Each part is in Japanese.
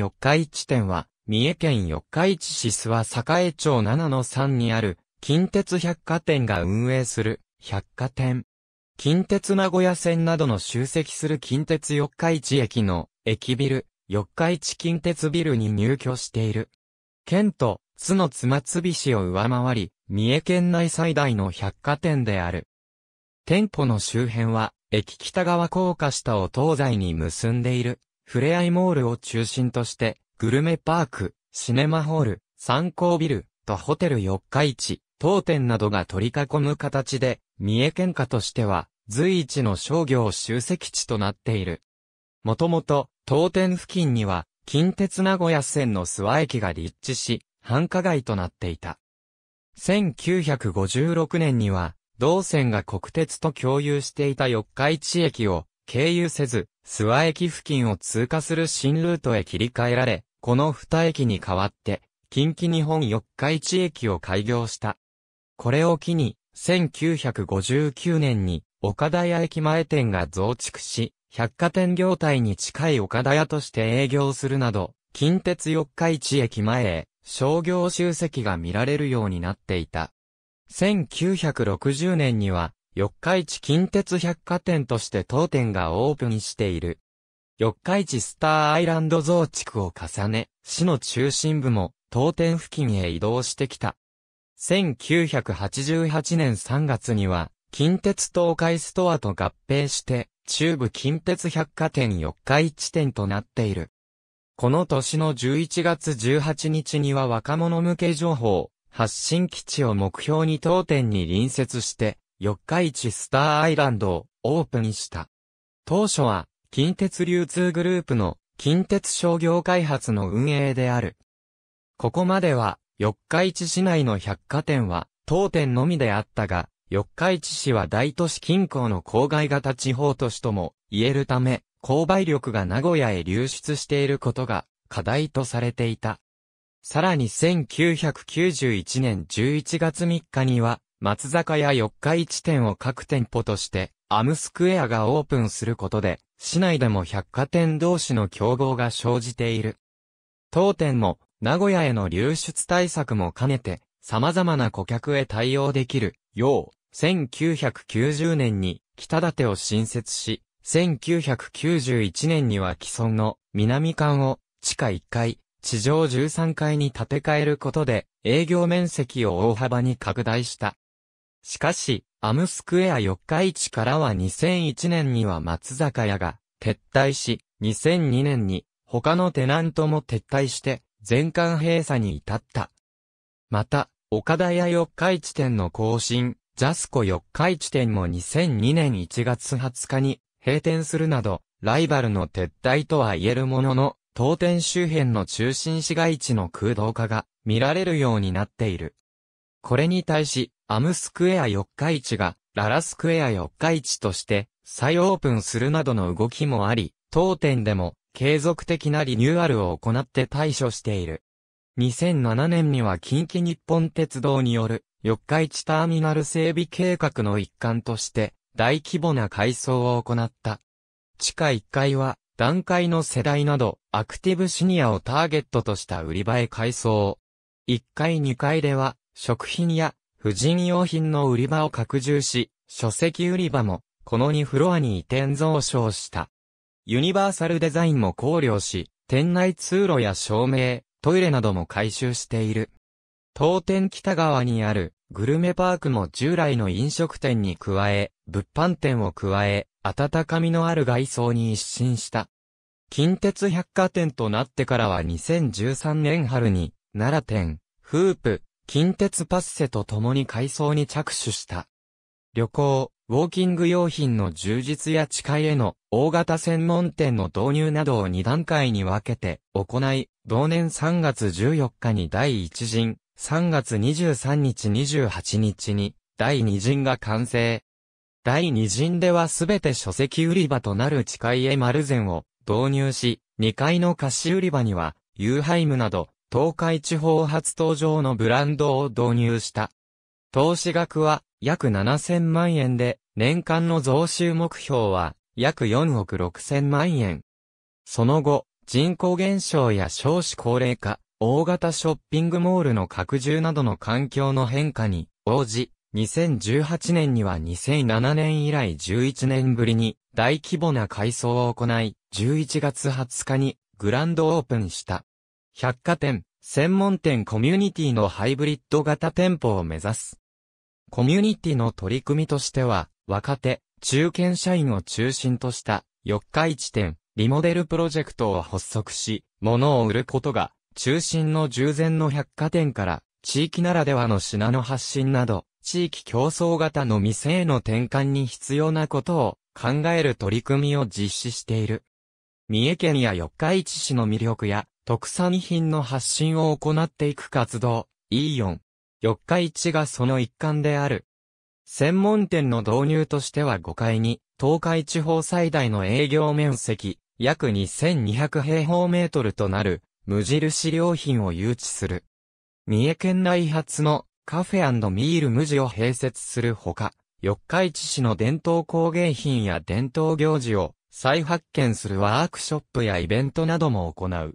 四日市店は、三重県四日市市諏訪栄町7-3にある、近鉄百貨店が運営する、百貨店。近鉄名古屋線などの集積する近鉄四日市駅の、駅ビル、四日市近鉄ビルに入居している。県と、津の妻び市を上回り、三重県内最大の百貨店である。店舗の周辺は、駅北側高架下を東西に結んでいる。ふれあいモールを中心として、グルメパーク、シネマホール、参考ビル、とホテル四日市、当店などが取り囲む形で、三重県下としては、随一の商業集積地となっている。もともと、当店付近には、近鉄名古屋線の諏訪駅が立地し、繁華街となっていた。1956年には、同線が国鉄と共有していた四日市駅を経由せず、諏訪駅付近を通過する新ルートへ切り替えられ、この二駅に代わって、近畿日本四日市駅を開業した。これを機に、1959年に、岡田屋駅前店が増築し、百貨店業態に近い岡田屋として営業するなど、近鉄四日市駅前へ、商業集積が見られるようになっていた。1960年には、四日市近鉄百貨店として当店がオープンしている。四日市スターアイランド増築を重ね、市の中心部も当店付近へ移動してきた。1988年3月には、近鉄東海ストアと合併して、中部近鉄百貨店四日市店となっている。この年の11月18日には若者向け情報、発信基地を目標に当店に隣接して、四日市スターアイランドをオープンした。当初は、近鉄流通グループの近鉄商業開発の運営である。ここまでは、四日市市内の百貨店は、当店のみであったが、四日市市は大都市近郊の郊外型地方都市とも言えるため、購買力が名古屋へ流出していることが課題とされていた。さらに1991年11月3日には、松坂屋四日市店を各店舗として、アムスクエアがオープンすることで、市内でも百貨店同士の競合が生じている。当店も、名古屋への流出対策も兼ねて、様々な顧客へ対応できる、よう、1990年に、北立を新設し、1991年には既存の南館を地下1階、地上13階に建て替えることで営業面積を大幅に拡大した。しかし、アムスクエア四日市からは2001年には松坂屋が撤退し、2002年に他のテナントも撤退して全館閉鎖に至った。また、岡田屋四日市店の更新、ジャスコ四日市店も2002年1月20日に閉店するなど、ライバルの撤退とは言えるものの、当店周辺の中心市街地の空洞化が見られるようになっている。これに対し、アムスクエア四日市が、ララスクエア四日市として、再オープンするなどの動きもあり、当店でも、継続的なリニューアルを行って対処している。2007年には近畿日本鉄道による四日市ターミナル整備計画の一環として大規模な改装を行った。地下1階は段階の世代などアクティブシニアをターゲットとした売り場へ改装。1階2階では食品や婦人用品の売り場を拡充し、書籍売り場も、この2フロアに移転増床した。ユニバーサルデザインも考慮し、店内通路や照明、トイレなども改修している。当店北側にあるグルメパークも従来の飲食店に加え、物販店を加え、温かみのある外装に一新した。近鉄百貨店となってからは2013年春に、奈良店、フープ、近鉄パッセと共に改装に着手した。旅行、ウォーキング用品の充実や地下への大型専門店の導入などを2段階に分けて行い、同年3月14日に第1陣、3月23日28日に第2陣が完成。第2陣ではすべて書籍売り場となる地下へ丸善を導入し、2階の貸し売り場には、ユーハイムなど、東海地方初登場のブランドを導入した。投資額は約7000万円で、年間の増収目標は約4億6000万円。その後、人口減少や少子高齢化、大型ショッピングモールの拡充などの環境の変化に応じ、2018年には2007年以来11年ぶりに大規模な改装を行い、11月20日にグランドオープンした。百貨店、専門店コミュニティのハイブリッド型店舗を目指す。コミュニティの取り組みとしては、若手、中堅社員を中心とした四日市店、リモデルプロジェクトを発足し、物を売ることが、中心の従前の百貨店から、地域ならではの品の発信など、地域競争型の店への転換に必要なことを考える取り組みを実施している。三重県や四日市市の魅力や特産品の発信を行っていく活動、イーン、四日市がその一環である。専門店の導入としては5階に、東海地方最大の営業面積、約2200平方メートルとなる、無印良品を誘致する。三重県内発のカフェミール無地を併設するほか、四日市市の伝統工芸品や伝統行事を再発見するワークショップやイベントなども行う。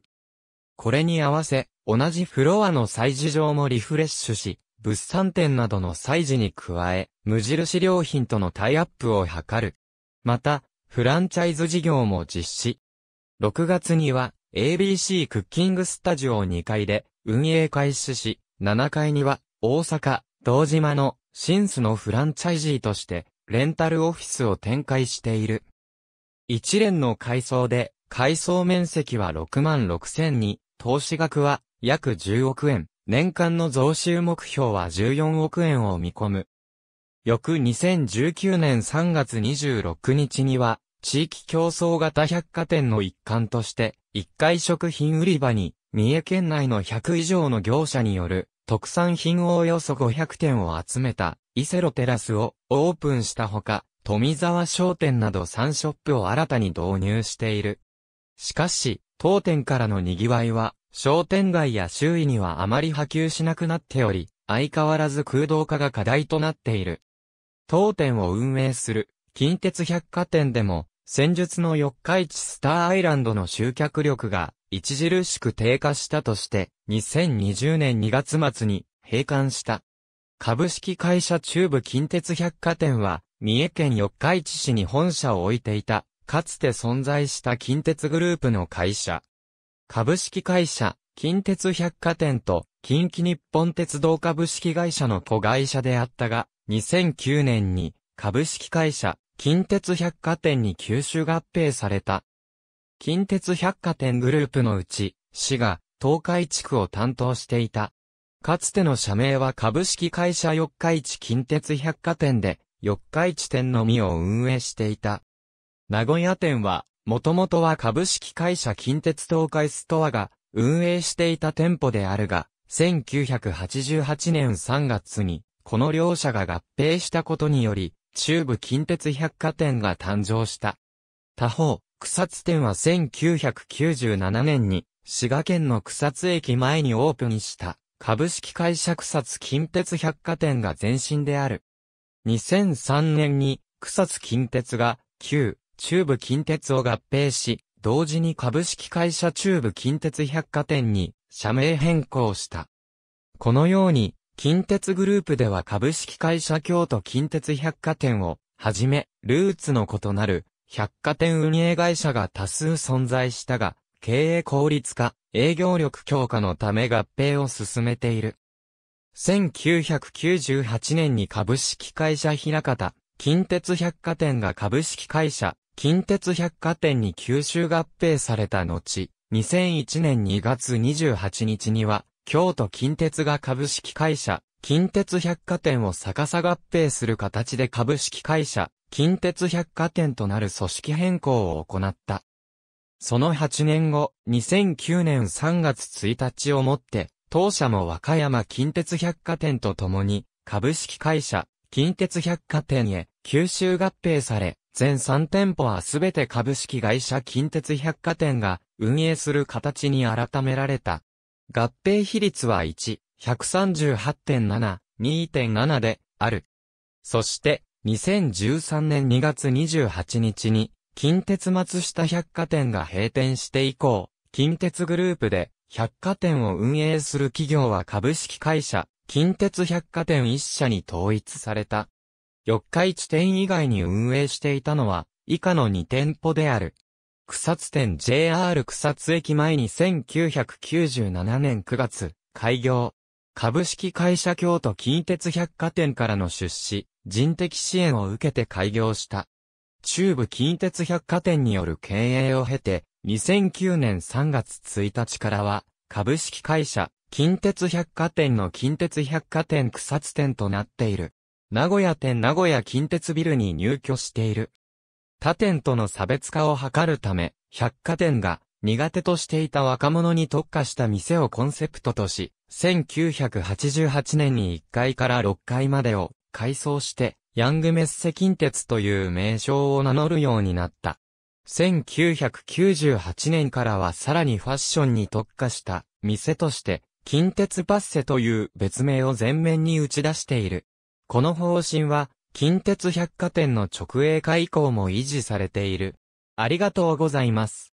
これに合わせ、同じフロアの催事場もリフレッシュし、物産展などの催事に加え、無印良品とのタイアップを図る。また、フランチャイズ事業も実施。6月には、ABC クッキングスタジオ2階で運営開始し、7階には、大阪、道島の、シンスのフランチャイジーとして、レンタルオフィスを展開している。一連の改装で、改装面積は6万6000に、投資額は約10億円、年間の増収目標は14億円を見込む。翌2019年3月26日には、地域競争型百貨店の一環として、一階食品売り場に、三重県内の100以上の業者による、特産品をおよそ500点を集めた、伊勢路テラスをオープンしたほか、富沢商店など3ショップを新たに導入している。しかし、当店からの賑わいは、商店街や周囲にはあまり波及しなくなっており、相変わらず空洞化が課題となっている。当店を運営する、近鉄百貨店でも、戦術の四日市スターアイランドの集客力が、著しく低下したとして、2020年2月末に、閉館した。株式会社中部近鉄百貨店は、三重県四日市市に本社を置いていたかつて存在した近鉄グループの会社。株式会社、近鉄百貨店と、近畿日本鉄道株式会社の子会社であったが、2009年に、株式会社、近鉄百貨店に吸収合併された。近鉄百貨店グループのうち、市が、東海地区を担当していた。かつての社名は株式会社四日市近鉄百貨店で、四日市店のみを運営していた。名古屋店は、もともとは株式会社近鉄東海ストアが運営していた店舗であるが、1988年3月に、この両社が合併したことにより、中部近鉄百貨店が誕生した。他方、草津店は1997年に、滋賀県の草津駅前にオープンした、株式会社草津近鉄百貨店が前身である。2003年に、草津近鉄が、旧、中部近鉄を合併し、同時に株式会社中部近鉄百貨店に社名変更した。このように、近鉄グループでは株式会社京都近鉄百貨店をはじめ、ルーツの異なる百貨店運営会社が多数存在したが、経営効率化、営業力強化のため合併を進めている。1998年に株式会社平方、近鉄百貨店が株式会社近鉄百貨店に吸収合併された後、2001年2月28日には、京都近鉄が株式会社、近鉄百貨店を逆さ合併する形で株式会社、近鉄百貨店となる組織変更を行った。その8年後、2009年3月1日をもって、当社も和歌山近鉄百貨店とともに、株式会社、近鉄百貨店へ吸収合併され、全3店舗はすべて株式会社近鉄百貨店が運営する形に改められた。合併比率は1、138.7、2.7である。そして、2013年2月28日に、近鉄松下百貨店が閉店して以降、近鉄グループで百貨店を運営する企業は株式会社、近鉄百貨店一社に統一された。四日市店以外に運営していたのは、以下の2店舗である。草津店 JR 草津駅前に1997年9月、開業。株式会社京都近鉄百貨店からの出資、人的支援を受けて開業した。中部近鉄百貨店による経営を経て、2009年3月1日からは、株式会社、近鉄百貨店の近鉄百貨店草津店となっている。名古屋店名古屋近鉄ビルに入居している。他店との差別化を図るため、百貨店が苦手としていた若者に特化した店をコンセプトとし、1988年に1階から6階までを改装して、ヤングメッセ近鉄という名称を名乗るようになった。1998年からはさらにファッションに特化した店として、近鉄パッセという別名を前面に打ち出している。この方針は、近鉄百貨店の直営化以降も維持されている。ありがとうございます。